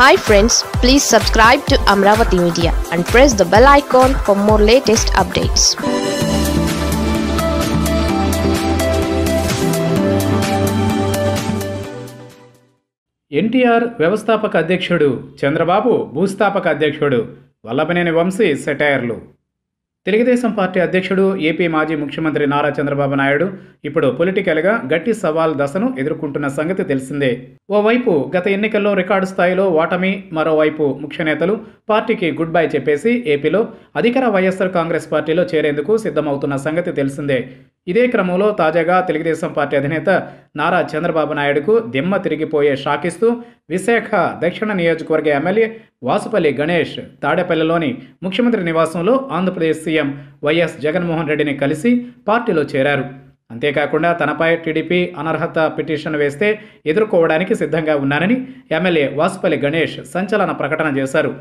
hi friends please subscribe to Amaravati media and press the bell icon for more latest updates NTR వ్యవస్థాపక అధ్యక్షుడు చంద్రబాబు భూస్థాపక అధ్యక్షుడు వల్లభనేని వంశీ సెటైర్లు Telugu Desam party అధ్యక్షుడు AP మాజీ ముఖ్యమంత్రి నారా చంద్రబాబు నాయుడు ఇప్పుడు పొలిటికల్గా గట్టి సవాల్ దశను ఎదుర్కొంటున్న సంగతి తెలిసిందే ఓవైపు గత ఎన్నికల్లో రికార్డు స్థాయిలో ఓటమి మరోవైపు ముఖ్య నేతలు పార్టీకి గుడ్ బై చెప్పేసి ఏపీలో అధికార వైఎస్ఆర్ కాంగ్రెస్ పార్టీలో చేరేందుకు సిద్ధమవుతున్న సంగతి తెలిసిందే ఇదే క్రమంలో తాజాగా తెలుగుదేశం పార్టీ అధినేత నారా చంద్రబాబు నాయుడుకు దిమ్మ తిరిగిపోయే షాకిస్తూ విశాఖ దక్షిణ నియోజకవర్గ ఎమ్మెల్యే వాసుపల్లి గణేష్ తాడేపల్లిలోని ముఖ్యమంత్రి నివాసంలో ఆంధ్రప్రదేశ్ సీఎం వైఎస్ జగన్మోహన్ రెడ్డిని కలిసి పార్టీలో చేరారు అంతేకాకుండా తనపై టీడీపీ అనర్హత పిటిషన్ వేస్తే ఎదుర్కోవడానికి సిద్ధంగా ఉన్నానని ఎమ్మెల్యే వాసుపల్లి గణేష్ సంచలన ప్రకటన చేశారు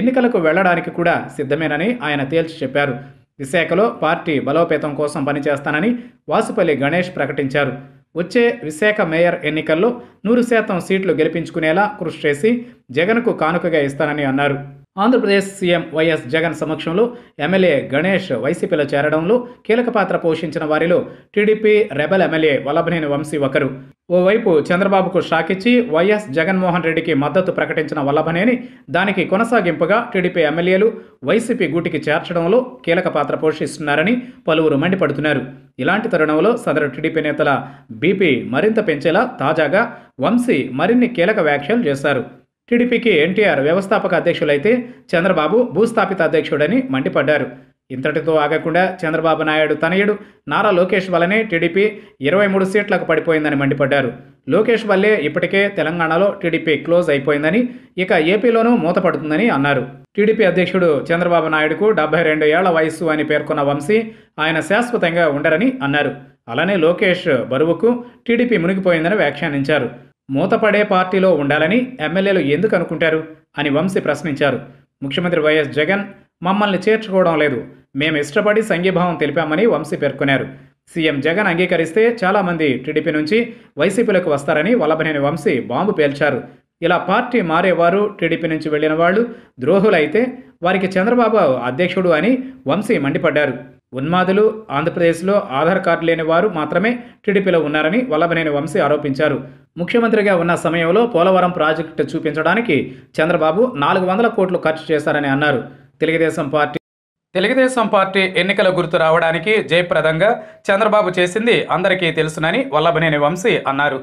ఎన్నికలకు వెళ్లడానికి కూడా సిద్ధమేనని ఆయన తేల్చి చెప్పారు విశాఖలో పార్టీ బలోపేతం కోసం పనిచేస్తానని వాసుపల్లి గణేష్ ప్రకటించారు వచ్చే విశాఖ మేయర్ ఎన్నికల్లో నూరు శాతం సీట్లు గెలిపించుకునేలా కృషి చేసి జగన్కు కానుకగా ఇస్తానని అన్నారు ఆంధ్రప్రదేశ్ సీఎం వైఎస్ జగన్ సమక్షంలో ఎమ్మెల్యే గణేష్ వైసీపీలో చేరడంలో కీలక పాత్ర పోషించిన వారిలో టీడీపీ రెబల్ ఎమ్మెల్యే వల్లభనేని వంశీ ఒకరు ఓవైపు చంద్రబాబుకు షాకిచ్చి వైఎస్ జగన్మోహన్ రెడ్డికి మద్దతు ప్రకటించిన వల్లభనేని దానికి కొనసాగింపుగా టీడీపీ ఎమ్మెల్యేలు వైసీపీ గూటికి చేర్చడంలో కీలక పాత్ర పోషిస్తున్నారని పలువురు మండిపడుతున్నారు ఇలాంటి తరుణంలో సదరు టీడీపీ నేతల బీపీ మరింత పెంచేలా తాజాగా వంశీ మరిన్ని కీలక వ్యాఖ్యలు చేశారు టీడీపీకి ఎన్టీఆర్ వ్యవస్థాపక అధ్యక్షులైతే చంద్రబాబు భూస్థాపిత అధ్యక్షుడని మండిపడ్డారు ఇంతటితో ఆగకుండా చంద్రబాబు నాయుడు తనయుడు నారా లోకేష్ వల్లనే టీడీపీ ఇరవై మూడు సీట్లకు పడిపోయిందని మండిపడ్డారు లోకేష్ వల్లే ఇప్పటికే తెలంగాణలో టీడీపీ క్లోజ్ అయిపోయిందని ఇక ఏపీలోనూ మూతపడుతుందని అన్నారు టీడీపీ అధ్యక్షుడు చంద్రబాబు నాయుడుకు డెబ్బై రెండు ఏళ్ల వయస్సు అని పేర్కొన్న వంశీ ఆయన శాశ్వతంగా ఉండరని అన్నారు అలానే లోకేష్ బరువుకు టీడీపీ మునిగిపోయిందని వ్యాఖ్యానించారు మూతపడే పార్టీలో ఉండాలని ఎమ్మెల్యేలు ఎందుకు అనుకుంటారు అని వంశీ ప్రశ్నించారు ముఖ్యమంత్రి వైఎస్ జగన్ మమ్మల్ని చేర్చుకోవడం లేదు మేము ఇష్టపడి సంఘీభావం తెలిపామని వంశీ పేర్కొన్నారు సీఎం జగన్ అంగీకరిస్తే చాలామంది టీడీపీ నుంచి వైసీపీలకు వస్తారని వల్లభనేని వంశీ బాంబు పేల్చారు ఇలా పార్టీ మారేవారు టీడీపీ నుంచి వెళ్ళిన వాళ్ళు ద్రోహులైతే వారికి చంద్రబాబు అధ్యక్షుడు అని వంశీ మండిపడ్డారు ఉన్మాదులు ఆంధ్రప్రదేశ్లో ఆధార్ కార్డు లేని వారు మాత్రమే టీడీపీలో ఉన్నారని వల్లభనేని వంశీ ఆరోపించారు ముఖ్యమంత్రిగా ఉన్న సమయంలో పోలవరం ప్రాజెక్టు చూపించడానికి చంద్రబాబు నాలుగు వందల కోట్లు ఖర్చు చేశారని అన్నారు తెలుగుదేశం పార్టీ తెలుగుదేశం పార్టీ ఎన్నికల గుర్తు రావడానికి జయప్రదంగా చంద్రబాబు చేసింది అందరికీ తెలుసునని వల్లభనేని వంశీ అన్నారు